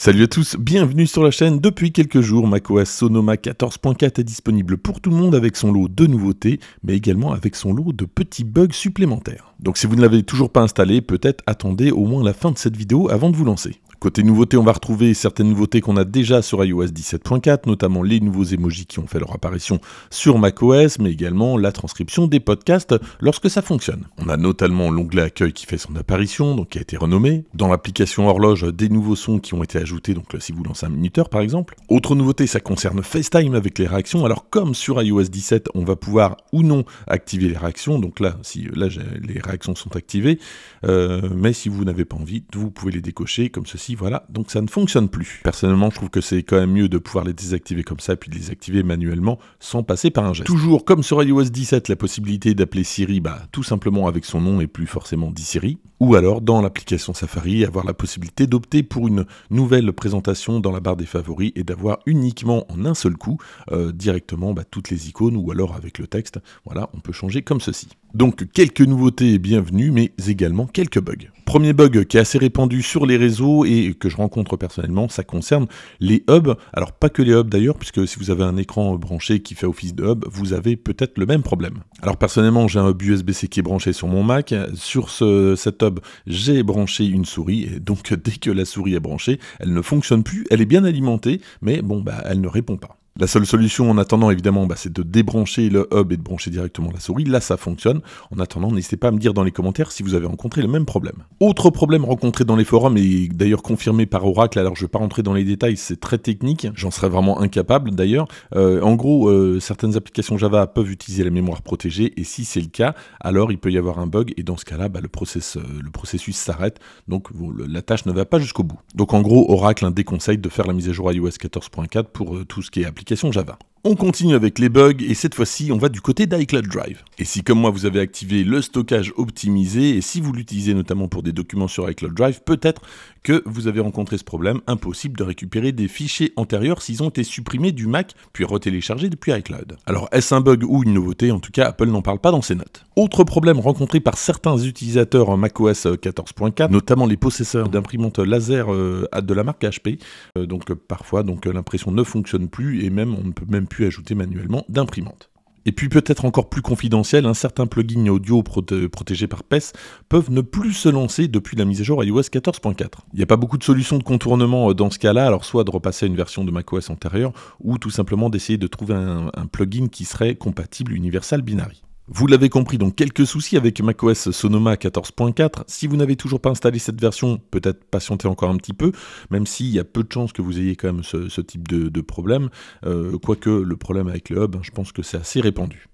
Salut à tous, bienvenue sur la chaîne. Depuis quelques jours, macOS Sonoma 14.4 est disponible pour tout le monde avec son lot de nouveautés, mais également avec son lot de petits bugs supplémentaires. Donc si vous ne l'avez toujours pas installé, peut-être attendez au moins la fin de cette vidéo avant de vous lancer. Côté nouveautés, on va retrouver certaines nouveautés qu'on a déjà sur iOS 17.4, notamment les nouveaux emojis qui ont fait leur apparition sur macOS, mais également la transcription des podcasts lorsque ça fonctionne. On a notamment l'onglet accueil qui fait son apparition, donc qui a été renommé. Dans l'application horloge, des nouveaux sons qui ont été ajoutés, donc si vous lancez un minuteur par exemple. Autre nouveauté, ça concerne FaceTime avec les réactions. Alors comme sur iOS 17, on va pouvoir ou non activer les réactions, donc là, si là les réactions sont activées, euh, mais si vous n'avez pas envie, vous pouvez les décocher comme ceci voilà. Donc ça ne fonctionne plus. Personnellement, je trouve que c'est quand même mieux de pouvoir les désactiver comme ça, puis de les activer manuellement sans passer par un geste. Toujours comme sur iOS 17, la possibilité d'appeler Siri, bah, tout simplement avec son nom et plus forcément dit Siri ou alors dans l'application Safari, avoir la possibilité d'opter pour une nouvelle présentation dans la barre des favoris et d'avoir uniquement en un seul coup euh, directement bah, toutes les icônes ou alors avec le texte. Voilà, on peut changer comme ceci. Donc quelques nouveautés bienvenues, mais également quelques bugs. Premier bug qui est assez répandu sur les réseaux et que je rencontre personnellement, ça concerne les hubs. Alors pas que les hubs d'ailleurs, puisque si vous avez un écran branché qui fait office de hub, vous avez peut-être le même problème. Alors personnellement, j'ai un hub USB-C qui est branché sur mon Mac. Sur ce, cet j'ai branché une souris, et donc dès que la souris est branchée, elle ne fonctionne plus, elle est bien alimentée, mais bon, bah, elle ne répond pas. La seule solution en attendant, évidemment, bah, c'est de débrancher le hub et de brancher directement la souris. Là, ça fonctionne. En attendant, n'hésitez pas à me dire dans les commentaires si vous avez rencontré le même problème. Autre problème rencontré dans les forums et d'ailleurs confirmé par Oracle, alors je ne vais pas rentrer dans les détails, c'est très technique, j'en serais vraiment incapable d'ailleurs. Euh, en gros, euh, certaines applications Java peuvent utiliser la mémoire protégée et si c'est le cas, alors il peut y avoir un bug et dans ce cas-là, bah, le, euh, le processus s'arrête, donc la tâche ne va pas jusqu'au bout. Donc en gros, Oracle déconseille de faire la mise à jour iOS 14.4 pour tout ce qui est application Question Java. On continue avec les bugs et cette fois-ci on va du côté d'iCloud Drive. Et si comme moi vous avez activé le stockage optimisé et si vous l'utilisez notamment pour des documents sur iCloud Drive, peut-être que vous avez rencontré ce problème, impossible de récupérer des fichiers antérieurs s'ils ont été supprimés du Mac puis retéléchargés depuis iCloud. Alors est-ce un bug ou une nouveauté En tout cas Apple n'en parle pas dans ses notes. Autre problème rencontré par certains utilisateurs en macOS 14.4, euh, notamment les possesseurs d'imprimantes laser euh, de la marque HP, euh, donc parfois donc l'impression ne fonctionne plus et même on ne peut même pu ajouter manuellement d'imprimante. Et puis peut-être encore plus confidentiel, un certain plugin audio protégés protégé par PES peuvent ne plus se lancer depuis la mise à jour iOS 14.4. Il n'y a pas beaucoup de solutions de contournement euh, dans ce cas-là, alors soit de repasser à une version de macOS antérieure, ou tout simplement d'essayer de trouver un, un plugin qui serait compatible Universal Binary. Vous l'avez compris, donc quelques soucis avec macOS Sonoma 14.4. Si vous n'avez toujours pas installé cette version, peut-être patientez encore un petit peu, même s'il y a peu de chances que vous ayez quand même ce, type de, problème. Euh, quoique le problème avec le hub, hein, je pense que c'est assez répandu.